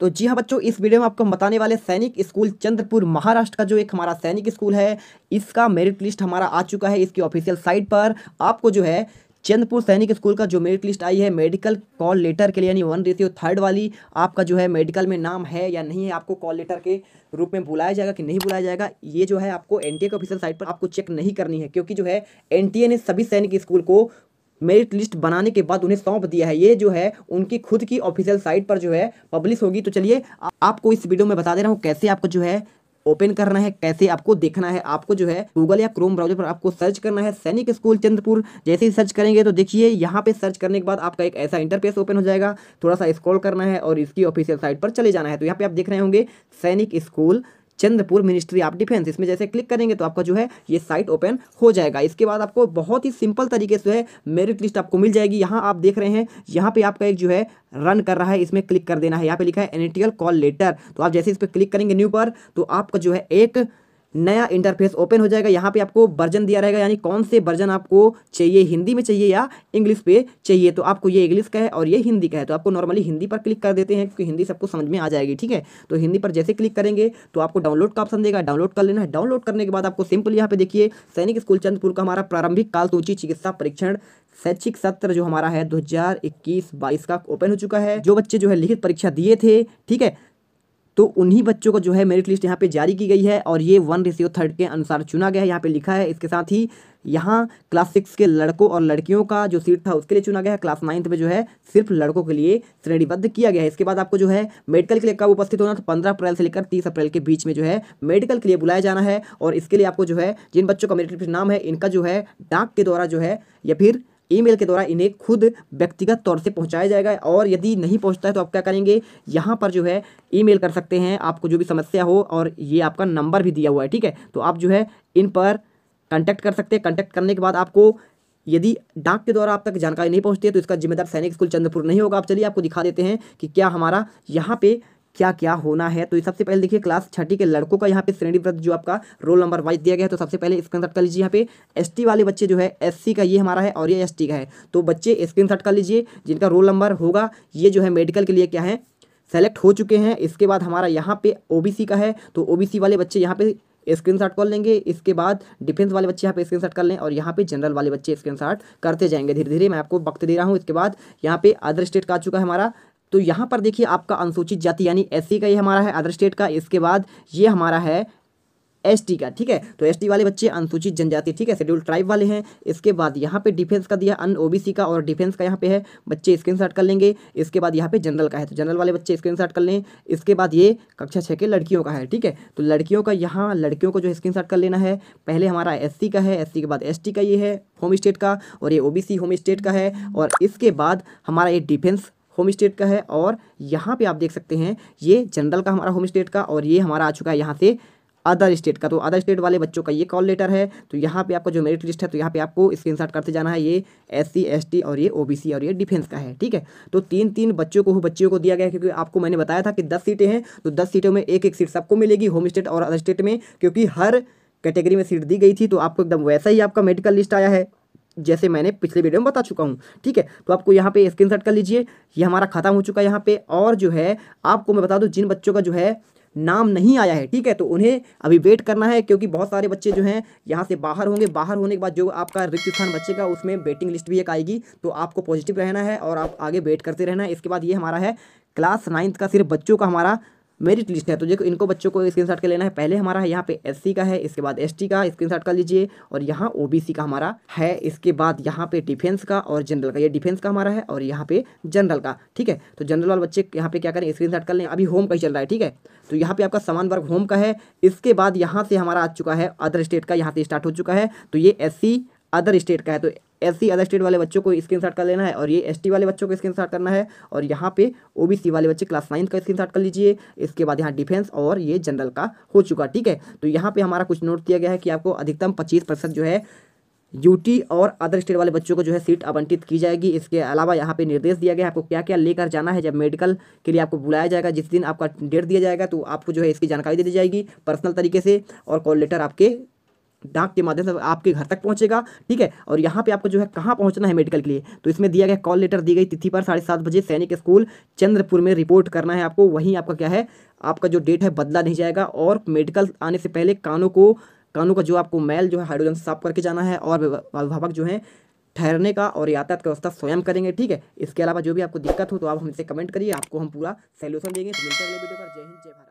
तो जी हाँ बच्चों इस वीडियो में आपको हम बताने वाले सैनिक स्कूल चंद्रपुर महाराष्ट्र का जो एक हमारा सैनिक स्कूल है इसका मेरिट लिस्ट हमारा आ चुका है इसकी ऑफिशियल साइट पर आपको जो है चंद्रपुर सैनिक स्कूल का जो मेरिट लिस्ट आई है मेडिकल कॉल लेटर के लिए यानी वन रेसियो थर्ड वाली आपका जो है मेडिकल में नाम है या नहीं है आपको कॉल लेटर के रूप में बुलाया जाएगा कि नहीं बुलाया जाएगा ये जो है आपको एनटीए के ऑफिशियल साइट पर आपको चेक नहीं करनी है क्योंकि जो है एनटीए ने सभी सैनिक स्कूल को मेरिट लिस्ट बनाने के बाद उन्हें सौंप दिया है ये जो है उनकी खुद की ऑफिशियल साइट पर जो है पब्लिश होगी तो चलिए आपको इस वीडियो में बता दे रहा हूँ कैसे आपको जो है ओपन करना है कैसे आपको देखना है आपको जो है गूगल या क्रोम ब्राउजर पर आपको सर्च करना है सैनिक स्कूल चंद्रपुर जैसे ही सर्च करेंगे तो देखिए यहाँ पे सर्च करने के बाद आपका एक ऐसा इंटरफेस ओपन हो जाएगा थोड़ा सा स्क्रॉल करना है और इसकी ऑफिशियल साइट पर चले जाना है तो यहाँ पे आप देख रहे होंगे Sainik school Chandrapur ministry of defence इसमें जैसे क्लिक करेंगे तो आपका जो है ये साइट ओपन हो जाएगा इसके बाद आपको बहुत ही सिंपल तरीके से है मेरिट लिस्ट आपको मिल जाएगी यहाँ आप देख रहे हैं यहाँ पे आपका एक जो है रन कर रहा है इसमें क्लिक कर देना है यहाँ पे लिखा है एनिटियल कॉल लेटर तो आप जैसे इस पर क्लिक करेंगे न्यू पर तो आपका जो है एक नया इंटरफेस ओपन हो जाएगा यहाँ पे आपको वर्जन दिया रहेगा यानी कौन से वर्जन आपको चाहिए हिंदी में चाहिए या इंग्लिश पे चाहिए तो आपको ये इंग्लिश का है और ये हिंदी का है तो आपको नॉर्मली हिंदी पर क्लिक कर देते हैं क्योंकि हिंदी सबको समझ में आ जाएगी ठीक है तो हिंदी पर जैसे क्लिक करेंगे तो आपको डाउनलोड का ऑप्शन देगा डाउनलोड कर लेना है डाउनलोड करने के बाद आपको सिंपल यहाँ पे देखिए सैनिक स्कूल चंदपुर का हमारा प्रारंभिक काल सूची चिकित्सा परीक्षण शैक्षिक सत्र जो हमारा है दो हजार का ओपन हो चुका है जो बच्चे जो है लिखित परीक्षा दिए थे ठीक है तो उन्हीं बच्चों को जो है मेरिट लिस्ट यहाँ पे जारी की गई है और ये वन रेशियो थर्ड के अनुसार चुना गया है यहाँ पे लिखा है इसके साथ ही यहाँ क्लास सिक्स के लड़कों और लड़कियों का जो सीट था उसके लिए चुना गया है क्लास नाइन्थ में जो है सिर्फ लड़कों के लिए श्रेणीबद्ध किया गया है इसके बाद आपको जो है मेडिकल के लिए कब उपस्थित होना तो पंद्रह अप्रैल से लेकर तीस अप्रैल के बीच में जो है मेडिकल के लिए बुलाया जाना है और इसके लिए आपको जो है जिन बच्चों का मेरिट लिस्ट नाम है इनका जो है डाक के द्वारा जो है या फिर ईमेल के द्वारा इन्हें खुद व्यक्तिगत तौर से पहुँचाया जाएगा और यदि नहीं पहुँचता है तो आप क्या करेंगे यहाँ पर जो है ईमेल कर सकते हैं आपको जो भी समस्या हो और ये आपका नंबर भी दिया हुआ है ठीक है तो आप जो है इन पर कंटेक्ट कर सकते हैं कंटेक्ट करने के बाद आपको यदि डाक के द्वारा आप तक जानकारी नहीं पहुंचती है तो इसका जिम्मेदार सैनिक स्कूल चंद्रपुर नहीं होगा आप चलिए आपको दिखा देते हैं कि क्या हमारा यहाँ पे क्या क्या होना है तो सबसे पहले देखिए क्लास छठी के लड़कों का यहाँ पे श्रेणी श्रेणीबद्ध जो आपका रोल नंबर वाइज दिया गया है तो सबसे पहले स्क्रीन कर लीजिए यहाँ पे एस वाले बच्चे जो है एस का ये हमारा है और ये एस का है तो बच्चे स्क्रीन कर लीजिए जिनका रोल नंबर होगा ये जो है मेडिकल के लिए क्या है सेलेक्ट हो चुके हैं इसके बाद हमारा यहाँ पे सी का है तो सी वाले बच्चे यहाँ पे स्क्रीनशॉट कर लेंगे इसके बाद डिफेंस वाले बच्चे यहाँ पे स्क्रीनशॉट कर लें और यहाँ पे जनरल वाले बच्चे स्क्रीनशॉट करते जाएंगे धीरे धीरे मैं आपको वक्त दे रहा हूँ इसके बाद यहाँ पे अदर स्टेट का आ चुका है हमारा तो यहाँ पर देखिए आपका अनुसूचित जाति यानी एस का ये हमारा है अदर स्टेट का इसके बाद ये हमारा है एस का ठीक है तो एस वाले बच्चे अनुसूचित जनजाति ठीक है शेड्यूल ट्राइब वाले हैं इसके बाद यहाँ पे डिफेंस का दिया अन ओबीसी का और डिफेंस का यहाँ पे है बच्चे शॉट कर लेंगे इसके बाद यहाँ पे जनरल का है तो जनरल वाले बच्चे शॉट कर लें इसके बाद ये कक्षा छः के लड़कियों का है ठीक है तो लड़कियों का यहाँ लड़कियों को जो शॉट कर लेना है पहले हमारा एस का है एस के बाद एस का ये है होम स्टेट का और ये ओ होम स्टेट का है और इसके बाद हमारा ये डिफेंस होम स्टेट का है और यहाँ पे आप देख सकते हैं ये जनरल का हमारा होम स्टेट का और ये हमारा आ चुका है यहाँ से अदर स्टेट का तो अदर स्टेट वाले बच्चों का ये कॉल लेटर है तो यहाँ पे आपका जो मेरिट लिस्ट है तो यहाँ पे आपको स्क्रीनशॉट करते जाना है ये एस टी और ये ओबीसी और ये डिफेंस का है ठीक है तो तीन तीन बच्चों को बच्चियों को दिया गया क्योंकि आपको मैंने बताया था कि दस सीटें हैं तो दस सीटों में एक एक सीट सबको मिलेगी होम स्टेट और अदर स्टेट में क्योंकि हर कैटेगरी में सीट दी गई थी तो आपको एकदम वैसा ही आपका मेडिकल लिस्ट आया है जैसे मैंने पिछले वीडियो में बता चुका हूँ ठीक है तो आपको यहाँ पे स्क्रीन कर लीजिए ये हमारा खत्म हो चुका है यहाँ पे और जो है आपको मैं बता दूँ जिन बच्चों का जो है नाम नहीं आया है ठीक है तो उन्हें अभी वेट करना है क्योंकि बहुत सारे बच्चे जो हैं यहाँ से बाहर होंगे बाहर होने के बाद जो आपका रिक्त स्थान का उसमें वेटिंग लिस्ट भी एक आएगी तो आपको पॉजिटिव रहना है और आप आगे वेट करते रहना है इसके बाद ये हमारा है क्लास नाइन्थ का सिर्फ बच्चों का हमारा मेरिट लिस्ट है तो देखो इनको बच्चों को स्क्रीन कर लेना है पहले हमारा यहाँ पे एस का है इसके बाद एस का स्क्रीन कर लीजिए और यहाँ ओ का हमारा है इसके बाद यहाँ पे डिफेंस का और जनरल का ये डिफेंस का हमारा है और यहाँ पे जनरल का ठीक है तो जनरल वाले बच्चे यहाँ पे क्या करें स्क्रीन कर लें अभी होम का ही चल रहा है ठीक है तो यहाँ पे आपका समान वर्ग होम का है इसके बाद यहाँ से हमारा आ चुका है अदर स्टेट का यहाँ से स्टार्ट हो चुका है तो ये एस अदर स्टेट का है तो एस सी अदर स्टेट वाले बच्चों को स्क्रीनशॉट कर लेना है और ये एसटी वाले बच्चों को स्क्रीनशॉट करना है और यहाँ पे ओबीसी वाले बच्चे क्लास नाइन्थ का स्क्रीनशॉट कर लीजिए इसके बाद यहाँ डिफेंस और ये जनरल का हो चुका ठीक है तो यहाँ पे हमारा कुछ नोट दिया गया है कि आपको अधिकतम पच्चीस परसेंट जो है यूटी और अदर स्टेट वाले बच्चों को जो है सीट आवंटित की जाएगी इसके अलावा यहाँ पे निर्देश दिया गया है आपको क्या क्या लेकर जाना है जब मेडिकल के लिए आपको बुलाया जाएगा जिस दिन आपका डेट दिया जाएगा तो आपको जो है इसकी जानकारी दे दी जाएगी पर्सनल तरीके से और कॉल लेटर आपके डाक के माध्यम से आपके घर तक पहुंचेगा ठीक है और यहाँ पे आपको जो है कहाँ पहुंचना है मेडिकल के लिए तो इसमें दिया गया कॉल लेटर दी गई तिथि पर साढ़े सात बजे सैनिक स्कूल चंद्रपुर में रिपोर्ट करना है आपको वहीं आपका क्या है आपका जो डेट है बदला नहीं जाएगा और मेडिकल आने से पहले कानों को कानों का जो आपको मैल जो है हाइड्रोजन साफ करके जाना है और अभिभावक जो है ठहरने का और यातायात का व्यवस्था स्वयं करेंगे ठीक है इसके अलावा जो भी आपको दिक्कत हो तो आप हमसे कमेंट करिए आपको हम पूरा सोल्यूशन देंगे मिलते हैं अगले वीडियो पर जय हिंद जय भारत